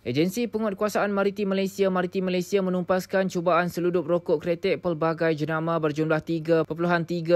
Agensi Penguatkuasaan Maritim Malaysia Maritim Malaysia menumpaskan cubaan seludup rokok kretek pelbagai jenama berjumlah 3.3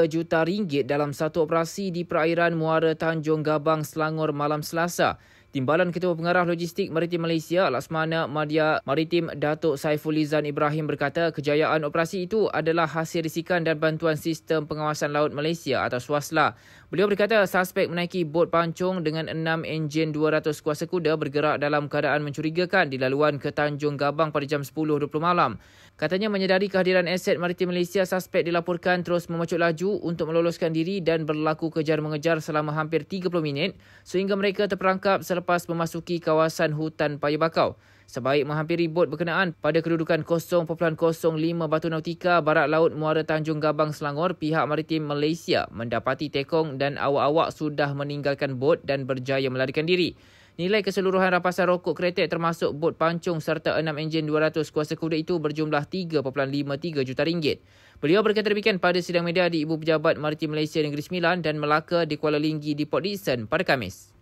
juta ringgit dalam satu operasi di perairan Muara Tanjung Gabang Selangor malam Selasa. Timbalan Ketua Pengarah Logistik Maritim Malaysia Laksmana Madia Maritim Datuk Saifulizan Ibrahim berkata kejayaan operasi itu adalah hasil risikan dan bantuan sistem pengawasan laut Malaysia atau SWASLA. Beliau berkata suspek menaiki bot pancung dengan enam enjin 200 kuasa kuda bergerak dalam keadaan mencurigakan di laluan ke Tanjung Gabang pada jam 10.20 malam. Katanya menyedari kehadiran aset Maritim Malaysia suspek dilaporkan terus memacu laju untuk meloloskan diri dan berlaku kejar-mengejar selama hampir 30 minit sehingga mereka terperangkap selepas selepas memasuki kawasan hutan Paya Bakau. Sebaik menghampiri bot berkenaan pada kedudukan 0.05 batu nautika barat laut Muara Tanjung Gabang Selangor, pihak maritim Malaysia mendapati tekong dan awak-awak sudah meninggalkan bot dan berjaya melarikan diri. Nilai keseluruhan rapasan rokok kereta termasuk bot pancung serta enam enjin 200 kuasa kuda itu berjumlah 3.53 juta ringgit. Beliau berkata demikian pada sidang media di Ibu Pejabat Maritim Malaysia Negeri Sembilan dan Melaka di Kuala Linggi di Port Dickson pada Khamis.